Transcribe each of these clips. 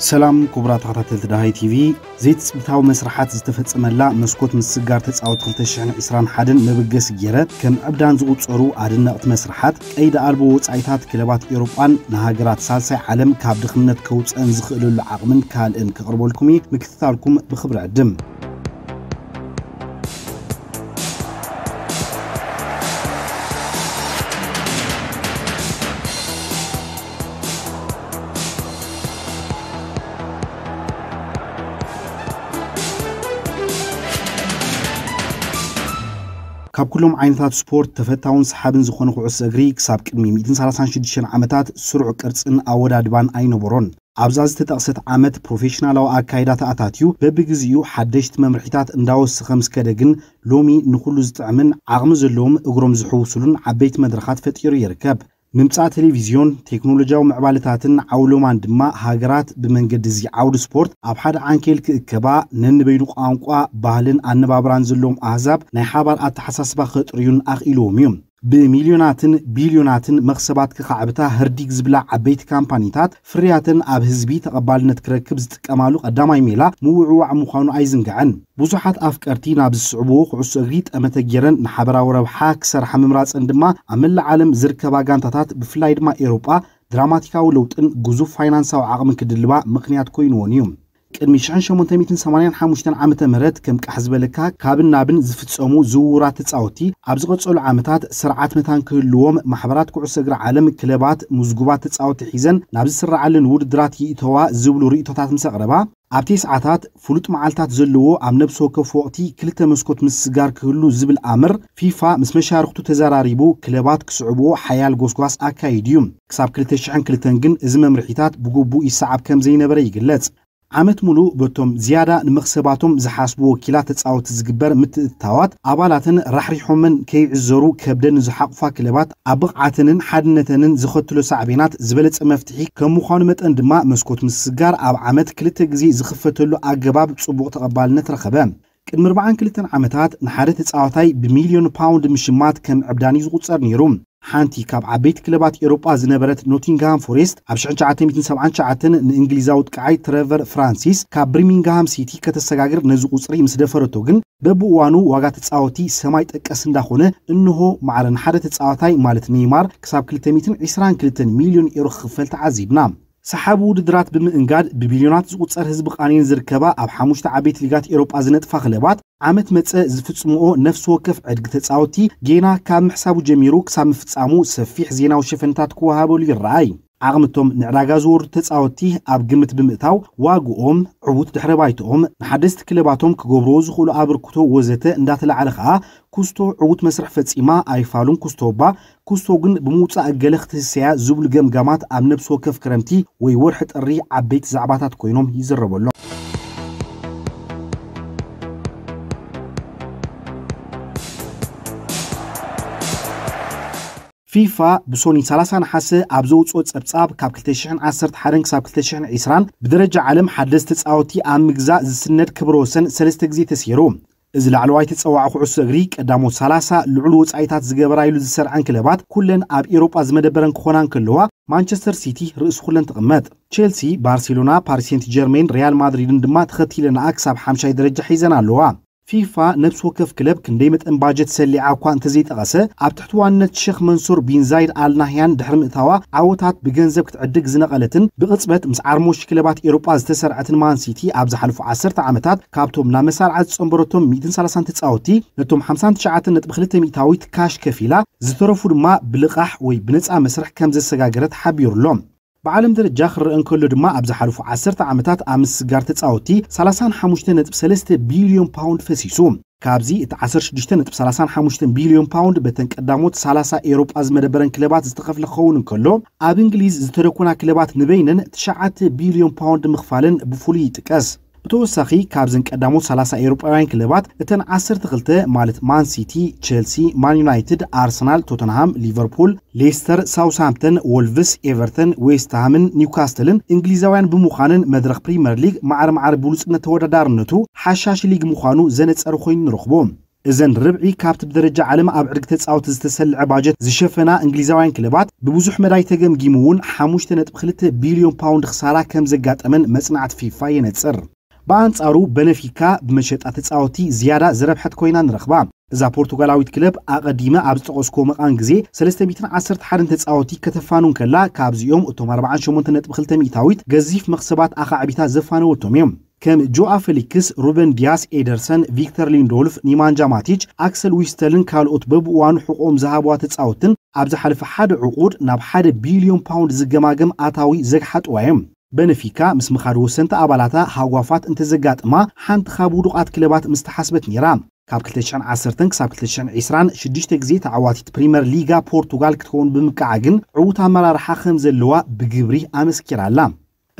سلام كبرات عطا تلتدا هاي تي في زيت سبتاو مسرحات زتفت سملا مسكوت من السجار تسعة وتلتش عن إسران حدن مبجس جيرة كم أبدان زوت صورو عدنا أت مسرحات أيد أربو وتسعيتات كلبات إيروبان نهاجرات سالسة عالم كاب دخنت كوتس أنزخ إلو العقمن كال إن كقربولكمي مكتثالكم بخبر عدم ካብ ኩሎም ዓይነታት ስፖርት ተፈታውን ሰሓብን ዝኾነ ኩዕሶ እግሪ ክሳብ ቅድሚ 136 ዓመታት ስሩዕ ቅርፅን ኣወዳድባን ኣይነበሮን ኣብዛ ዝተጠቕሰት ዓመት ፕሮፌሽናላዊ ኣካይዳ ተኣታትዩ በቢግዜኡ ሓደሽቲ መምርሒታት እንዳወስኸ ምስከደ ግን ሎሚ ንኩሉ ዝጥዕምን ዓቕሚ ዘለዎም እግሮም ዝሕውስሉን ዓበይቲ መድረኻት ፈጢሩ ይርከብ ምምፃእ ቴሌቭዥን ቴክኖሎጂያዊ ምዕባለታትን ዓውሎማን ድማ ሃገራት ብመንገዲ እዚ ዓውዲ ስፖርት ኣብ ሓደ ዓንኬል ክእከባ ነንበይኑ ቋንቋ ባህልን ኣነባብራን ዘለዎም ኣህዛብ ናይ ሓባር ኣተሓሳስባ ክጥርዩን ኣኽኢልዎም እዮም ብሚልዮናትን ቢልዮናትን መኽሰባት ክኻዕብታ ህርዲግ ዝብላ ዓበይቲ ካምፓኒታት ፍርያትን ኣብ ህዝቢ ተቐባልነት ክረክብ ዝጥቀማሉ ቀዳማይ ሜላ ምውዕዋዕ ምዃኑ ኣይዝንግዐን ብዙሓት ኣፍቀርቲ ናብ ዝስዕብዎ ኩዕሶ እግሪ ጠመተ ጌረን ንሓበራዊ ረብሓ ክሰርሓ ምምራፅን ድማ ኣብ መላእ ዓለም ዝርከባ ጋንታታት ብፍላይ ድማ ኤሮጳ ድራማቲካዊ ለውጥን ግዙፍ ፋይናንሳዊ ዓቕሚ ክድልባ ምኽንያት ኮይንዎን እዩ ቅድሚ 1885 ዓ ም ከም ቃሕ ዝበለካ ካብን ናብን ዝፍፀሙ ዝውውራት ተፃወቲ ኣብ ዝቐፀሉ ዓመታት ስርዓት መታን ክህልዎም ማሕበራት ኩዕሶ እግሪ ዓለም ክለባት ምዝጉባት ተፃወቲ ሒዘን ናብ ዝስራዓለን ውድድራት ይእተዋ ዝብሉ ርእቶታት ምስ ኣቕረባ ኣብቲ ሰዓታት ፍሉጥ መዓልታት ዘለዎ ኣብ ነብሲ ወከፍ ወቕቲ ክልተ መስኮት ምስስጋር ክህሉ ዝብል ኣምር ፊፋ ምስ መሻርክቱ ተዘራሪቡ ክለባት ክስዕብዎ ሓያል ጎስጓስ ኣካይድ እዩ ክሳብ 2002 ግን እዚ መምርሒታት ብግቡእ ይሰዓብ ከም ዘይነበረ ይግለጽ ዓመት ሙሉእ በቶም ዝያዳ ንምኽሰባቶም ዝሓስቡ ወኪላት ተፃወቲ ዝግበር ምትእትታዋት ኣባላትን ራሕሪሖምን ከይዕዘሩ ከብደን ዝሓቑፋ ክለባት ኣብ ብቕዓትንን ሓድነተንን ዝኸትሎ ሳዕቤናት ዝበለፀ መፍትሒ ከም ምዃኑ መጠን ድማ መስኮት ምስስጋር ኣብ ዓመት ክልተ ግዜ ዝኽፈተሉ ኣገባብ ፅቡቕ ተቐባልነት ረኸበ ቅድሚ 42 ዓመታት ንሓደ ተፃዋታይ ብሚልዮን ፓውንድ ምሽማት ከም ዕብዳን እዩ ዝቑፀር ነይሩ ሓንቲ ካብ ዓበይቲ ክለባት ኤሮጳ ዝነበረት ኖቲንግሃም ፎሬስት ኣብ 1979 ንእንግሊዛዊ ጥቃዓይ ትረቨር ፍራንሲስ ካብ ብርሚንግሃም ሲቲ ከተሰጋግር ነዚ ቁፅሪ ምስ ደፈረቶ ግን በብእዋኑ ዋጋ ተፃወቲ ሰማይ ጠቀስ እንዳኾነ እንሆ ማዕረን ሓደ ተፃዋታይ ማለት ኔይማር ክሳብ 222 ሚልዮን ኤሮ ክኽፈል ተዓዚብና ሰሓቢ ውድድራት ብምእንጋድ ብቢልዮናት ዝቁፀር ህዝቢ ቃኔን ዝርከባ ኣብ ሓሙሽተ ዓበይት ሊጋት ኤሮጳ ዝነጥፋ ክለባት ዓመት መፀ ዝፍፅምኦ ነፍሲ ወከፍ ዕድጊ ተፃወቲ ጌና ካብ ምሕሳቡ ጀሚሩ ክሳብ ምፍፃሙ ሰፊሕ ዜናዊ ሸፈንታት ክወሃበሉ ይረኣይ ዓቕምቶም ንዕዳጋ ዝወሩ ተፃወቲ ኣብ ግምት ብምእታው ዋግኦም ዕቡት ድሕረ ባይትኦም ንሓደስቲ ክለባቶም ክገብርዎ ዝኽእሉ ኣበርክቶ ወዘተ እንዳተላዕለ ከዓ ኩስቶ ዕቡት መስርሕ ፈፂማ ኣይፋሉን ኩስቶባ ኩስቶ ግን ብምውፃእ ገለ ክትህሰያ ዝብሉ ገምጋማት ኣብ ነብሲ ወከፍ ክረምቲ ወይ ወርሒ ጥሪ ዓበይቲ ዛዕባታት ኮይኖም ይዝረበሎም ፊፋ ብሶኒ 30 ናሓሰ ኣብ ዘውፅኦ ፀብጻብ ካብ 211 ክሳብ 220 ብደረጃ ዓለም ሓደስቲ ተፃወቲ ኣብ ምግዛእ ዝስነድ ክብረ ወሰን ሰለስተ ግዜ ተሰይሩ እዚ ላዕለዋይ ተፀዋዕ ኩዕሶ እግሪ ቀዳሞት 30 ልዕሉ ወፃኢታት ዝገበራይሉ ዝሰርዐን ክለባት ኩለን ኣብ ኤሮጳ ዝመደበረን ክኾናን ከለዋ ማንቸስተር ሲቲ ርእሱ ኩለን ትቕመጥ ቸልሲ ባርሴሎና ፓሪስ ሴንት ጀርሜን ሪያል ማድሪድን ድማ ተኸቲለንኣ ክሳብ 5ይ ደረጃ ሒዘን ኣለዋ ፊፋ ነብሲ ወከፍ ክለብ ክንደይ መጠን ባጀት ሰሊዓ እኳ እንተዘይጠቐሰ ኣብ ትሕቲ ዋነት ሸክ መንሱር ቢን ዛይድ ኣልናህያን ድሕሪ ምእታዋ ዓወታት ብገንዘብ ክትዕድግ ዝነቐለትን ብቕፅበት ምስ ዓርሞሽ ክለባት ኤሮጳ ዝተሰርዐትን ማንሲቲ ኣብ ዝሓልፉ 10 ዓመታት ካብቶም ናብ መሳርዓት ዝፀንበረቶም 130 ተፃወቲ ነቶም 59 ነጥ 2 ሚእታዊት ካሽ ከፊላ ዝተረፉ ድማ ብልቓሕ ወይ ብነፃ መስርሕ ከም ዘሰጋገረት ሓቢሩሎም ብዓለም ደረጃ ክረአ እንከሎ ድማ ኣብ ዝሓለፉ 10 ዓመታት ኣብ ምስስጋር ተፃወቲ 35.3 ቢልዮን ፓውንድ ፈሲሱ ካብዚ እቲ 16.35 ቢልዮን ፓውንድ በተን ቀዳሞት 30 ኤሮጳ ዝመደበረን ክለባት ዝተኸፍለ ክኸውን እንከሎ ኣብ እንግሊዝ ዝተደኮና ክለባት ንበይነን 9 ቢልዮን ፓውንድ ምኽፋልን ብፍሉይ ይጥቀስ ብተወሳኺ ካብዘን ቀዳሞት 30 ኤውሮጳውያን ክለባት እተን 12 ማለት ማን ሲቲ፣ ቸልሲ፣ ማን ዩናይትድ፣ ኣርሰናል፣ ቶተንሃም፣ ሊቨርፑል፣ ሌስተር፣ ሳውስሃምፕተን፣ ወልቭስ፣ ኤቨርተን፣ ዌስትሃምን ኒውካስትልን እንግሊዛውያን ብምዃንን መድረክ ፕሪምየር ሊግ ማዕር ማዕር ብሉፅነት ተወዳዳርነቱ ሓሻሽ ሊግ ምዃኑ ዘነፀር ኮይኑ ንረኽቦ እዘን ርብዒ ካብቲ ብደረጃ ዓለም ኣብ ዕድጊ ተፃወቲ ዝተሰልዐ ባጀት ዝሸፈና እንግሊዛውያን ክለባት ብብዙሕ መዳይ ተገምጊሙ እውን 5.2 ቢልዮን ፓውንድ ክሳራ ከም ዘጋጠመን መፅናዕቲ ፊፋ የነፅር ብኣንጻሩ በነፊካ ብመሸጣ ተፃወቲ ዝያዳ ዝረብሐት ኮይና ንረኽባ እዛ ፖርቱጋላዊት ክለብ ኣቐዲመ ኣብ ዝጠቐስኮ መቓን ግዜ 311 ተፃወቲ ከተፋኑን ከላ ካብዚኦም እቶም 48.2 ሚታዊት ገዚፍ መኽሰባት ኣኻዕቢታት ዘፋነወቶም እዮም ከም ጆኣ ፌሊክስ ሩበን ዲያስ ኤደርሰን ቪክተር ሊንዶልፍ ኒማንጃ ማቲች ኣክሰል ዊስተልን ካልኦት በብእዋኑ ሕቆም ዝሃብዋ ተፃወትን ኣብ ዝሓለፈ ሓደ ዕቑድ ናብ ሓደ ቢልዮን ፓውንድ ዝገማገም ኣታዊ ዘግሓጥዋ እዮም በንፊካ ምስ ምኻድ ወሰንቲ ኣባላታ ሃጓፋት እንተዘጋጥማ ሓንቲ ካብ ውዱቓት ክለባት ምስ ተሓስበት ነይራ ካብ 210 ክሳብ 220 6 ግዜ ተዓዋቲት ፕሪምየር ሊጋ ፖርቱጋል ክትከውን ብምከዓ ግን ዕዉት ኣመራርሓ ከም ዘለዋ ብግብሪ ኣመስኪራላ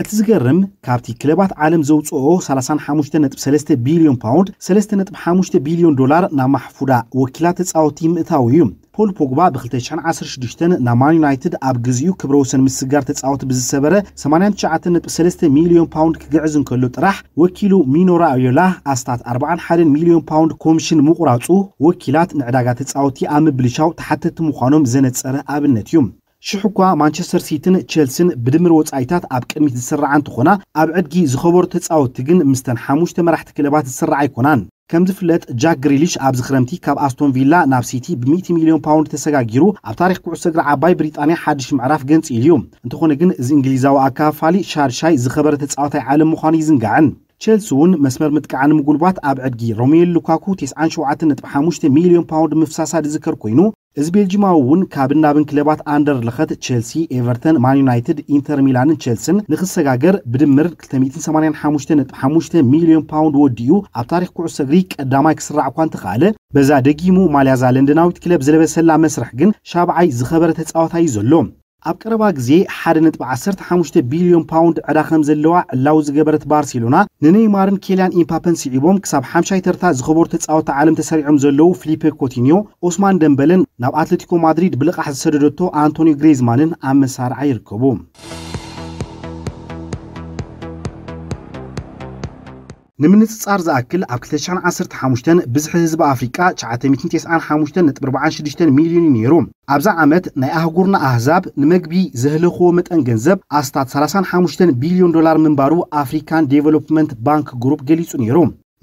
እቲ ዝገርም ካብቲ ክለባት ዓለም ዘውፅኦ 35.3 ቢልዮን ፓውንድ 3.5 ቢልዮን ዶላር ናብ ማሕፉዳ ወኪላ ተፃወቲ ምእታዊ እዩ ፖል ፖግባ ብ 216 ናብ ማን ዩናይትድ ኣብ ግዚኡ ክብረ ወሰን ምስጋር ተፃወቲ ብዝሰበረ 89.3 ሚልዮን ፓውንድ ክግዕዝ እንከሎ ጥራሕ ወኪሉ ሚኖራ ኣዮላ ኣስታት 41 ሚልዮን ፓውንድ ኮሚሽን ምቑራፁ ወኪላት ንዕዳጋ ተፃወቲ ኣብ ምብልሻው ተሓተቲ ምዃኖም ዘነፀረ ኣብነት እዩ ሽሑ እኳ ማንቸስተር ሲቲን ቸልሲን ብድምር ወፃኢታት ኣብ ቅድሚት ዝስራዓ እንትኾና ኣብ ዕድጊ ዝኸበሩ ተፃወቲ ግን ምስተን ሓሙሽተ መራሕቲ ክለባት ዝስራዓ ኣይኮናን ከም ዝፍለጥ ጃክ ግሪሊሽ ኣብዚ ክረምቲ ካብ ኣስቶን ቪላ ናብ ሲቲ ብ100 ሚሊዮን ፓውንድ ተሰጋጊሩ ኣብ ታሪክ ኩዕሶ እግሪ ዓባይ ብሪጣንያ ሓድሽ ምዕራፍ ገንፂኢሉ እዩ እንተኾነ ግን እዚ እንግሊዛዊ ኣካፋሊ ሻርሻይ ዝኸበረ ተፃወታይ ዓለም ምዃኑ ይዝንጋዕን ቸልሲ እውን መስመር ምጥቃዕን ንምጉልባት ኣብ ዕድጊ ሮሜል ሉካኩ 97.5 ሚሊዮን ፓውንድ ምፍሳሳድ ዝከር ኮይኑ ህዝቤ ልጅማ እውን ካብ ናብን ክለባት ኣንደር ለኸት ቸልሲ ኤቨርተን ማን ዩናይትድ ኢንተር ሚላንን ቸልሲን ንክሰጋገር ብድምር 285.5 ሚሊዮን ፓውንድ ወዲኡ ኣብ ታሪክ ኩዕሶ እግሪ ቀዳማይ ክስራዕ እኳ እንተኸኣለ በዛ ደጊሙ ማልያዛ ለንደናዊት ክለብ ዝለበሰላ መስርሕ ግን ሻብዓይ ዝኸበረ እዩ ዘሎ ኣብ ቀረባ ግዜ 1.15 ቢልዮን ፓውንድ ዕዳ ከም ዘለዋ ዕላው ዝገበረት ባርሴሎና ንነይማርን ኬልያን ኢምፓፐን ስዒቦም ክሳብ ሓምሻይ ተርታ ዝኸበሩ ተፃወቲ ዓለም ተሰሪዖም ዘለዉ ፊሊፔ ኮቲኒዮ ኦስማን ደንበለን ናብ ኣትሌቲኮ ማድሪድ ብልቓሕ ዝሰደደቶ ኣንቶኒዮ ግሬዝማንን ኣብ መሳርዓ ይርከቡ ንምንፅፃር ዝኣክል ኣብ 215 ብዝሒ ህዝቢ ኣፍሪቃ 995.46 ሚልዮን ነይሩ ኣብዛ ዓመት ናይ ኣህጉርና ኣህዛብ ንመግቢ ዘህለኽዎ መጠን ገንዘብ ኣስታት 35 ቢልዮን ዶላር ምንባሩ ኣፍሪካን ዴቨሎፕመንት ባንክ ግሩፕ ገሊጹ ነይሩ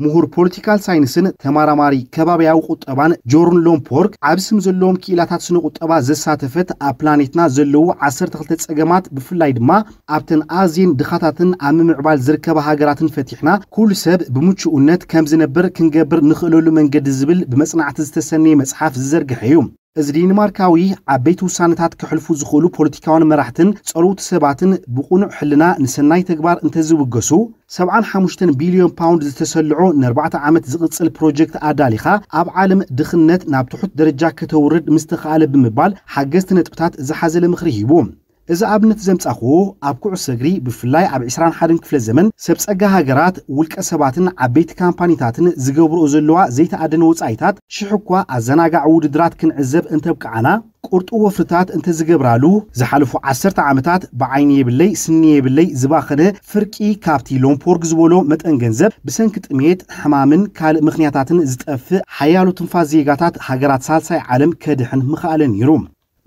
ምሁር ፖለቲካል ሳይንስን ተማራማሪ ከባቢያዊ ቁጠባን ጆርን ሎምፖርክ ኣብ ስም ዘለዎም ክኢላታት ስነ ቁጠባ ዘሳተፈት ኣብ ፕላኔትና ዘለዉ 12 ፀገማት ብፍላይ ድማ ኣብተን ኣዝየን ድኻታትን ኣብ ምምዕባል ዝርከባ ሃገራትን ፈቲሕና ኩሉ ሰብ ብምችኡነት ከም ዝነብር ክንገብር ንኽእለሉ መንገዲ ዝብል ብመፅናዕቲ ዝተሰነየ መፅሓፍ ዝዘርግሐ እዩ از دینمارکایی عبیت و سنتات که حلفو زخلو پلیتیکان مرحتن صروت سبعتن بقون حلنا نسنای تجبر انتزو بجسو سبعان حمشتن بیلیون پوند تسلعو نربعت عمت زقت الپروژکت آدالیخا اب عالم دخنت نبتحط درجه کتورد مستقال بمبال حجزت نتبتات زحزل مخریبوم እዚ ኣብነት ዘምፃኽዎ ኣብ ኩዕሶ እግሪ ብፍላይ ኣብ 21 ክፍለ ዘመን ሰብ ፀጋ ሃገራት ውልቀ ሰባትን ዓበይቲ ካምፓኒታትን ዝገብርኦ ዘለዋ ዘይተኣደነ ወፃኢታት ሽሕ እኳ ኣዘናጋዕ ውድድራት ክንዕዘብ እንተብቃዓና ቁርጡ ወፍርታት እንተዝገብራሉ ዝሓለፉ 10 ዓመታት ብዓይኒ የብለይ ስኒ የብለይ ዝባኸነ ፍርቂ ካብቲ ሎምፖርግ ዝበሎ መጠን ገንዘብ ብሰንኪ ጥሜት ሕማምን ካልእ ምኽንያታትን ዝጠፍእ ሓያሉ ትንፋስ ዜጋታት ሃገራት ሳልሳይ ዓለም ከድሕን ምኽኣለ ነይሩ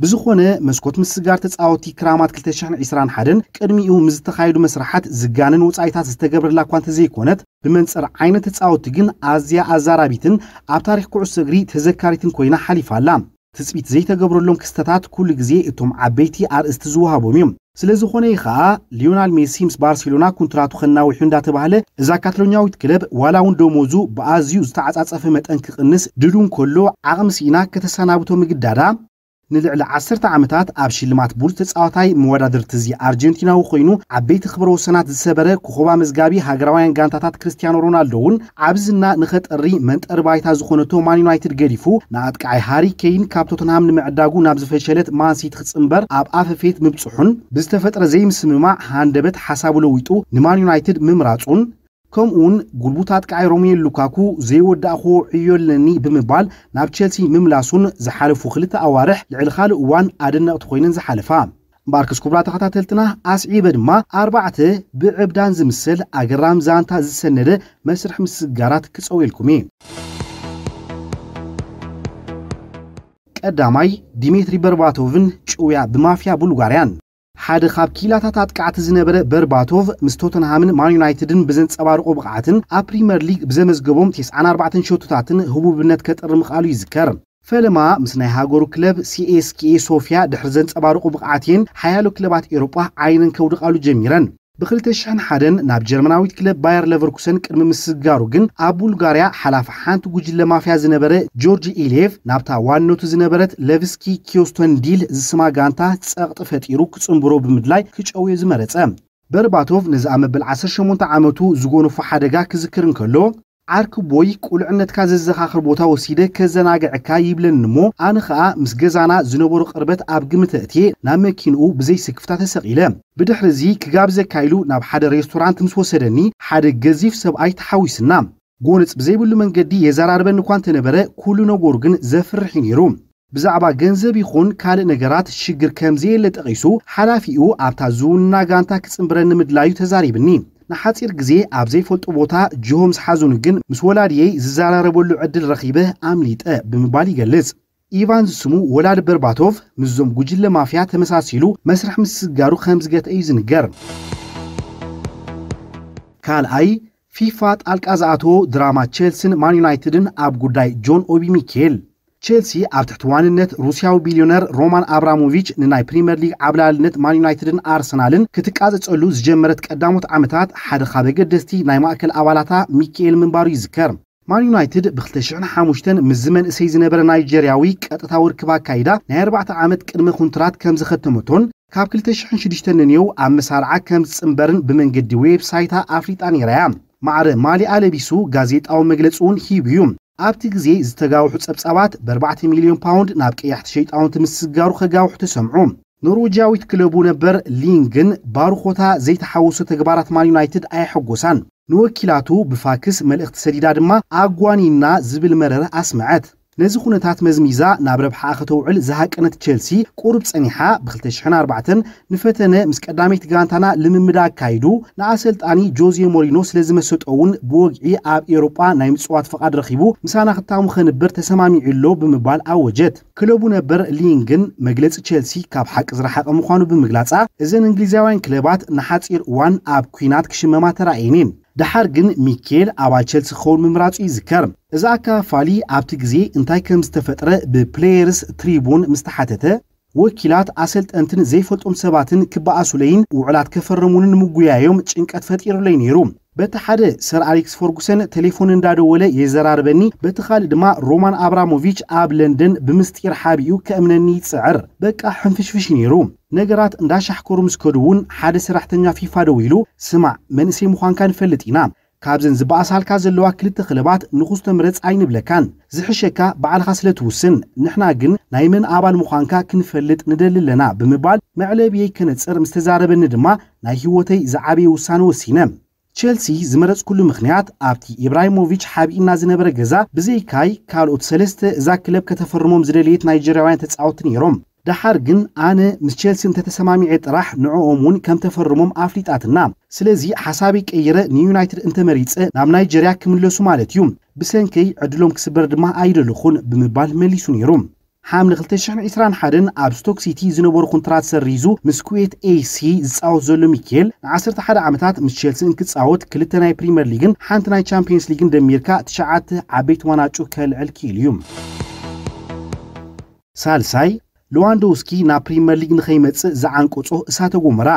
ብዝኾነ መስኮት ምስጋር ተፃወቲ ክራማት 221 ቅድሚኡ ምስ ዝተኻየዱ መስራሓት ዝጋንን ወፃኢታት ዝተገብረላ እኳ እንተዘይኮነት ብመንፅር ዓይነት ተፃወቲ ግን ኣዝያ ኣዛራቢትን ኣብ ታሪክ ኩዕሶ እግሪ ተዘካሪትን ኮይና ሓሊፋላ ትፅቢት ዘይተገብረሎም ክስተታት ኩሉ ግዜ እቶም ዓበይቲ ኣርእስቲ ዝውሃቦም እዮም ስለ ዝኾነ ከዓ ሊዮናል ሜሲ ምስ ባርሴሎና ኩንትራቱ ከናዊሑ እንዳተባሃለ እዛ ካትሎኛዊት ክለብ ዋላ እውን ደሞዙ ብኣዝዩ ዝተዓፃፀፈ መጠን ክቕንስ ድዱን ከሎ ዓቕሚ ሲኢና ከተሰናብቶ ምግዳዳ ንልዕሊ 10 ዓመታት ኣብ ሽልማት ቡል ተፃዋታይ መወዳድርቲ እዚ ኣርጀንቲናዊ ኮይኑ ዓበይቲ ክብረ ወሰናት ዝሰበረ ኮኸባ መዝጋቢ ሃገራውያን ጋንታታት ክርስትያኖ ሮናልዶ እውን ኣብዝና ንኸጠሪ መንጠር ባይታ ዝኾነቶ ማን ዩናይትድ ገዲፉ ንኣጥቃዓይ ሃሪ ኬይን ካብ ቶተንሃም ንምዕዳጉ ናብ ዝፈሸለት ማንሲቲ ክፅምበር ኣብ ኣፈፌት ምብፅሑን ብዝተፈጥረ ዘይምስምማዕ ሃንደበት ሓሳቡ ለዊጡ ንማን ዩናይትድ ምምራፁን ከምኡውን ጉልቡታት ቃይ ሮሜን ሉካኩ ዘይወዳእኽዎ ዕዮለኒ ብምባል ናብ ቸልሲ ምምላሱን ዝሓለፉ ክልተ ኣዋርሕ ልዕሊ ካልእ እዋን ኣደነቕቲ ኮይነን ዝሓለፋ እምበኣርክስ ኩብራ ተኸታተልትና ኣስዒበ ድማ ኣርባዕተ ብዕብዳን ዝምስል ኣገራም ዛንታ ዝሰነደ መስርሕ ምስጋራት ክፀውየልኩም እየ ቀዳማይ ዲሜትሪ በርባቶቭን ጭውያ ብማፍያ ቡልጋርያን ሓደ ካብ ኪላታት ኣጥቃዕቲ ዝነበረ በርባቶቭ ምስ ቶተንሃምን ማን ዩናይትድን ብዘንፀባርቆ ብቕዓትን ኣብ ፕሪምየር ሊግ ብዘመዝገቦም 94 ሸቶታትን ህቡብነት ከጥሪ ምኽኣሉ ይዝከር ፈለማ ምስ ናይ ሃገሩ ክለብ ሲኤስኬ ሶፊያ ድሕሪ ዘንፀባርቑ ብቕዓትን ሓያሎ ክለባት ኤሮጳ ዓይነን ከውድቓሉ ጀሚረን ብ2001 ናብ ጀርመናዊት ክለብ ባየር ለቨርኩሰን ቅድሚ ምስጋሩ ግን ኣብ ቡልጋርያ ሓላፊ ሓንቲ ጉጅለ ማፍያ ዝነበረ ጆርጂ ኢሌቭ ናብታ ዋነቱ ዝነበረት ለቭስኪ ኪዮስቶን ዲል ዝስማ ጋንታ ጸቕጢ ፈጢሩ ክጽምብሮ ብምድላይ ክጨውዮ ዝመረጸ በርባቶቭ ነዚ ኣብ መበል 18 ዓመቱ ዝጎነፎ ሓደጋ ክዝክር እንከሎ ዓርክቦይ ቁልዕነትካ ዘዘኻኽር ቦታ ወሲደ ከዘናግዐካ ይብለኒ እሞ ኣነ ኸኣ ምስ ገዛና ዝነበሩ ቅርበት ኣብ ግምተ እትየ ናብ መኪንኡ ብዘይስክፍታ ተሰቂለ ብድሕሪ እዚ ክጋብዘካ ኢሉ ናብ ሓደ ሬስቶራንት ምስ ወሰደኒ ሓደ ገዚፍ ሰብኣይ ተሓዊስና ጎንፅ ብዘይብሉ መንገዲ የዘራርበኒ እኳ እንተነበረ ኩሉ ነገሩ ግን ዘፍርሒ ነይሩ ብዛዕባ ገንዘብ ይኹን ካልእ ነገራት ሽግር ከምዘየለ ጠቒሱ ሓላፊኡ ኣብታ ዝውና ጋንታ ክፅምብረኒ ምድላዩ ተዛሪብኒ ንሓፂር ግዜ ኣብ ዘይፈልጡ ቦታ ጅሆም ዝሓዙን ግን ምስ ወላድየይ ዝዘራረበሉ ዕድል ረኺበ ኣምሊጠ ብምባል ይገልጽ ኢቫን ዝስሙ ወላድ በርባቶቭ ምስዞም ጉጅለ ማፍያ ተመሳሲሉ መስራሕ ምስ ስጋሩ ከም ዝገተ እዩ ዝንገር ካልኣይ ፊፋ ጣልቃ ዝኣተዎ ድራማ ቸልስን ማን ዩናይትድን ኣብ ጉዳይ ጆን ኦቢ ሚኬል ቼልሲ ኣብ ትሕቲ ዋንነት ሩስያዊ ቢልዮነር ሮማን አብራሞቪች ንናይ ፕሪምየር ሊግ ዓብላልነት ማን ዩናይትድን ኣርሰናልን ክትቃፀፀሉ ዝጀመረት ቀዳሞት ዓመታት ሓደ ካብ ኣገደስቲ ናይ ማእከል ኣባላታ ሚካኤል ምንባሩ ይዝከር ማን ዩናይትድ ብ2005 ምስ ዝመንእሰይ ዝነበረ ናይጀርያዊ ቀጥታ ውርክብ ኣካይዳ ናይ 4 ዓመት ቅድሚ ኩንትራት ከም ዝኸተመቶን ካብ 2006 ንንየው ኣብ መሳርዓ ከም ዝፅምበርን ብመንገዲ ዌብሳይታ ኣፍሊጣ ነይራ እያ ማዕረ ማሊ ኣለቢሱ ጋዜጣዊ መግለፂ እውን ሂብ እዩ ኣብቲ ግዜ ዝተጋውሑ ጸብጻባት ብ4 ሚልዮን ፓውንድ ናብ ቀያሕቲ ሸይጣውንቲ ምስ ስጋሩ ከጋውሑ ተሰምዑ ኖርዌጃዊት ክለቡ ነበር ሊን ግን ባሩኾታ ዘይተሓወሱ ተግባራት ማን ዩናይትድ ኣየሐጎሳን ንወኪላቱ ብፋክስ መልእኽቲ ሰዲዳ ድማ ኣጓኒና ዝብል መረረ ኣስምዐት نزي خونتات مزميزا نابرب حاقة توعل زهاك أنت تشيلسي قرب صنيحة بخلت شحن أربعة نفتنا مسك قدامي تقانتنا لممدا كايدو نعسلت أني جوزي مورينوس لازم ستقون بوغعي آب إيروبا نايم صوات فقد رخيبو مسانا خطام خنبر تسمامي علو بمبال أوجد كلوبو نبر لينغن مجلس تشيلسي كاب حق زرحق مخانو بمجلسة إذن إنجليزاوين كلبات نحات إيروان آب كوينات كشمامات رأينين ድሓር ግን ሚኬል ኣባል ቸልሲ ክኸውን ምምራፁ ይዝከር እዚ ኣከፋፋሊ ኣብቲ ግዜ እንታይ ከም ዝተፈጥረ ብፕሌየርስ ትሪቡን ምስ ተሓተተ ወኪላት ኣሰልጠንትን ዘይፈልጦም ሰባትን ክበኣሱለይን ውዕላት ከፈረሙንን ምጉያዮም ጭንቀት ፈጢሩለይ ነይሩ በቲ ሓደ ሰር ኣሌክስ ፈርጉሰን ቴሌፎን እንዳደወለ የዘራርበኒ በቲ ኻልእ ድማ ሮማን ኣብራሞቪች ኣብ ለንደን ብምስጢር ሓቢኡ ከእምነኒ ይፅዕር በቃ ሕንፍሽፍሽ ነይሩ ነገራት እንዳሻሕከሩ ምስ ከዱ እውን ሓደ ሰራሕተኛ ፊፋ ደው ኢሉ ስማዕ መንእሰይ ምዃንካ ንፈልጥ ኢና ካብዘን ዝበኣሳልካ ዘለዋ ክልተ ክለባት ንኹስ ተምረፅ ኣይንብለካን ዝሕሸካ በዓልኻ ስለ ትውስን ንሕና ግን ናይ መን ኣባል ምዃንካ ክንፈልጥ ንደሊ ኣለና ብምባል መዕለብየይ ከነፅር ምስ ተዛረበኒ ድማ ናይ ህይወተይ ዝዓበየ ውሳነ ወሲነ ቸልሲ ዝመረፅ ኩሉ ምኽንያት ኣብቲ ኢብራሂሞቪች ሓቢኢና ዝነበረ ገዛ ብዘይካይ ካልኦት ሰለስተ እዛ ክለብ ከተፈርሞም ዝደልየት ናይጀርያውያን ተፃወቲ ነይሮም ድሓር ግን ኣነ ምስ ቸልሲ እንተተሰማሚዐ ጥራሕ ንዕኦም እውን ከም ተፈርሞም ኣፍሊጣትና ስለዚ ሓሳቢ ቀይረ ንዩናይትድ እንተመሪፀ ናብ ናይጀርያ ክምለሱ ማለት እዩ ብሰንከይ ዕድሎም ክስበር ድማ ኣይደልኹን ብምባል መሊሱ ነይሩ ሓምሊ 221 ኣብ ስቶክ ሲቲ ዝነበሩ ኩንትራት ሰሪዙ ምስ ኩዌት ኤሲ ዝፃወት ዘሎ ሚኬል ን11 ዓመታት ምስ ቸልሲን ክፃወት ክልተ ናይ ፕሪምየር ሊግን ሓንቲ ናይ ቻምፒየንስ ሊግን ደሚርካ ትሽዓተ ዓበይቲ ዋናጩ ከልዕል ክኢሉ እዩ ሳልሳይ ሎዋንዶውስኪ ናብ ፕሪምየር ሊግ ንኸይመጽእ ዝዓንቀጾ እሳተ ጎመራ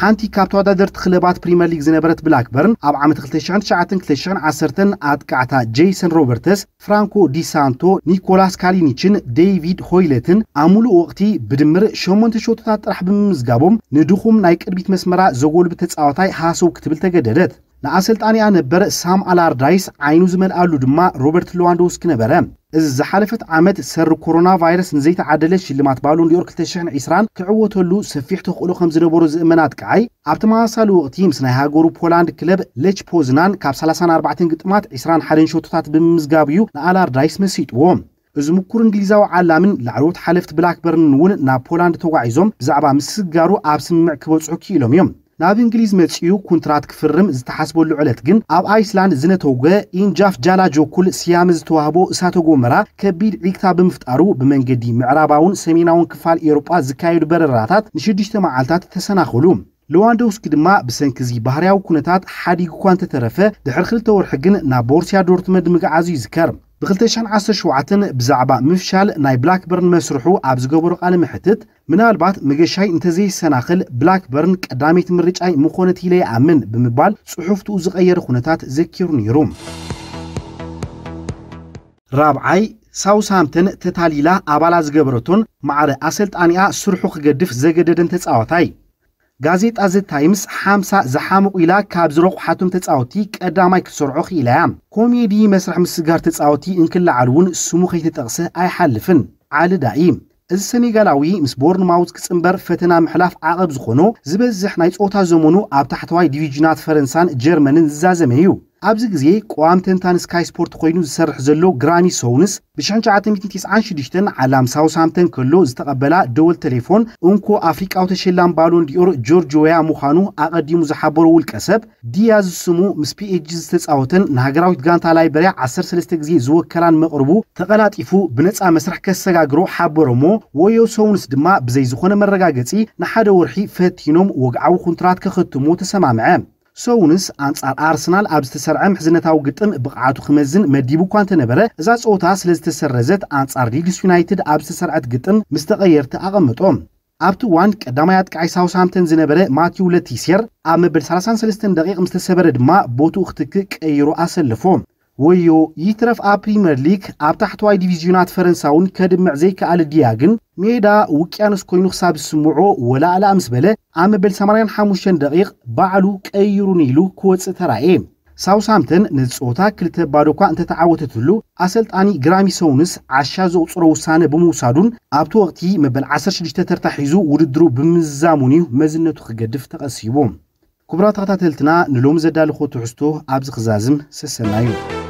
ሓንቲ ካብ ተወዳደርቲ ክለባት ፕሪምየር ሊግ ዝነበረት ብላክበርን ኣብ ዓመት 2009-2010 ኣጥቃዕታ ጄይሰን ሮበርተስ ፍራንኮ ዲሳንቶ ኒኮላስ ካሊኒችን ዴይቪድ ሆይለትን ኣብ ሙሉእ ወቅቲ ብድምር 8 ሸቶታት ጥራሕ ብምምዝጋቦም ንድኹም ናይ ቅድሚት መስመራ ዘጎልቢ ተጻዋታይ ሃሶው ክትብል ተገደደት ንኣሰልጣኒኣ ነበረ ሳም ኣላርዳይስ ዓይኑ ዝመልኣሉ ድማ ሮበርት ሌዋንዶውስኪ ነበረ እዚ ዝሓለፈት ዓመት ሰሪ ኮሮና ቫይረስ ንዘይተዓደለ ሽልማት ባሎን ዲዮር 2020 ክዕወተሉ ሰፊሕ ተኽእሎ ከም ዝነበሩ ዝእመናት ከዓይ ኣብ ተመሳሳሊ ወቕቲ ምስ ናይ ሃገሩ ፖላንድ ክለብ ለች ፖዝናን ካብ 34 ግጥማት 21 ሸቶታት ብምምዝጋብ እዩ ንኣላር ዳይስ መሲጥዎም እዚ ምኩር እንግሊዛዊ ዓላምን ላዕለዎት ሓለፍቲ ብላክበርንን እውን ናብ ፖላንድ ተጓዒዞም ብዛዕባ ምስስጋሩ ኣብ ስምምዕ ክበፅሑ ክኢሎም እዮም ናብ እንግሊዝ መጺኡ ኩንትራት ክፍርም ዝተሓስበሉ ዕለት ግን ኣብ ኣይስላንድ ዝነተውገ ኢንጃፍ ጃላ ጆኩል ስያም ዝተዋህቦ እሳተ ጎመራ ከቢድ ዒግታ ብምፍጣሩ ብመንገዲ ምዕራባውን ሰሜናውን ክፋል ኤሮጳ ዝካየዱ በረራታት ንሽዱሽተ መዓልታት ተሰናኸሉ ሎዋንዶውስኪ ድማ ብሰንኪ ባህርያዊ ኩነታት ሓዲግ እኳ እንተተረፈ ድሕሪ ክልተ ወርሒ ግን ናብ ቦርስያ ዶርትመንድ ምግዓዙ ይዝከር ብ2017 ብዛዕባ ምፍሻል ናይ ብላክበርን መስርሑ ኣብ ዝገበሩ ቃለ ምሕትት ምናልባት መገሻይ እንተዘይሰናኽል ብላክበርን ቀዳሜት ምርጫይ ምኾነት ኢለ ይኣምን ብምባል ጽሑፍትኡ ዝቐየረ ኩነታት ዘኪሩ ነይሩ ራብዓይ ሳውሳምተን ተታሊላ ኣባላ ዝገበረቶን ማዕረ ኣሰልጣኒኣ ስርሑ ክገድፍ ዘገደደን ተጻዋታይ ጋዜጣ ዘ ታይምስ 50 ዝሓምቑ ኢላ ካብ ዝረቑሓቶም ተፃወቲ ቀዳማይ ክትሰርዖ ኽኢላ እያ ኮሜዲ መስራሕ ምስጋር ተፃወቲ እንክላዓል እውን ስሙ ከይተጠቕሰ ኣይሓልፍን ዓሊ ዳኢ እዚ ሰኔጋላዊ ምስ ቦርንማውዝ ክፅምበር ፈተና ምሕላፍ ዓቐብ ዝኾኖ ዝበዝሕ ናይ ፆታ ዘመኑ ኣብ ታሕተዋይ ዲቪዥናት ፈረንሳን ጀርመንን ዝዛዘመ እዩ ኣብዚ ግዜ ቀዋም ተንታን ስካይ ስፖርት ኮይኑ ዝሰርሕ ዘሎ ግራኒ ሶውንስ ብ 996 ዓላም ሳውሳምተን ከሎ ዝተቐበላ ደወል ቴሌፎን እንኮ ኣፍሪቃዊ ተሸላም ባሎን ዲኦር ጆርጅ ወያ ምዃኑ ኣቐዲሙ ዝሓበሮ ውልቀ ሰብ ዲያዝ ስሙ ምስ ፒኤጅ ዝተፃወተን ንሃገራዊት ጋንታ ላይበርያ 13 ግዜ ዝወከላን መቕርቡ ተቐላጢፉ ብነፃ መስራሕ ከሰጋግሮ ሓበሮ ሞ ወዮ ሶውንስ ድማ ዝኾነ መረጋገፂ ንሓደ ወርሒ ፈቲኖም ወግዓዊ ኩንትራት ከኸትሞ ተሰማምዐ ሰውንስ አንጻር አርሰናል ኣብ ዝተሰርዐ ምሕዝነታዊ ግጥም ብቕዓቱ ክመዝን መዲቡ እኳ እንተነበረ እዛ ፀወታ ስለ ዝተሰረዘት አንጻር ሊድስ ዩናይትድ ኣብ ዝተሰርዐት ግጥም ምስ ተቐየርቲ ኣቐምጦም ኣብቲ እዋን ቀዳማይ ኣጥቃዒ ሳውስሃምተን ዝነበረ ማትዩ ለቲሴር ኣብ መበል 33 ደቂቕ ምስ ተሰበረ ድማ ቦቱኡ ክትክእ ቀይሩ ኣሰልፎም ወዮ ይህ ትረፍ ኣብ ፕሪምየር ሊግ ኣብ ታሕተዋይ ዲቪዝዮናት ፈረንሳ እውን ከድምዕ ዘይከኣለ ግን ሜዳ ውቅያኖስ ኮይኑ ክሳብ ዝስምዖ ወላእላ ምስ በለ ኣብ መበል 85 ደቂቕ ባዕሉ ቀይሩን ኢሉ ክወፅእ ተራእየ ሳውሳምተን ሳውስሃምተን ንፀወታ ክልተ ባዶ እኳ እንተተዓወተትሉ ኣሰልጣኒ ግራሚ ሰውንስ ዓሻ ዘቕፅሮ ውሳነ ብምውሳዱን ኣብቲ ወቕቲ መበል 16 ተርታሒዙ ውድድሩ ብምዛሙን እዩ መዝነቱ ክገድፍ ተቐሲቡ ክቡራት ተኸታተልትና ንሎሚ ዘዳልኾ ትሕዝቶ ኣብዚ ክዛዝም ሰሰና እዩ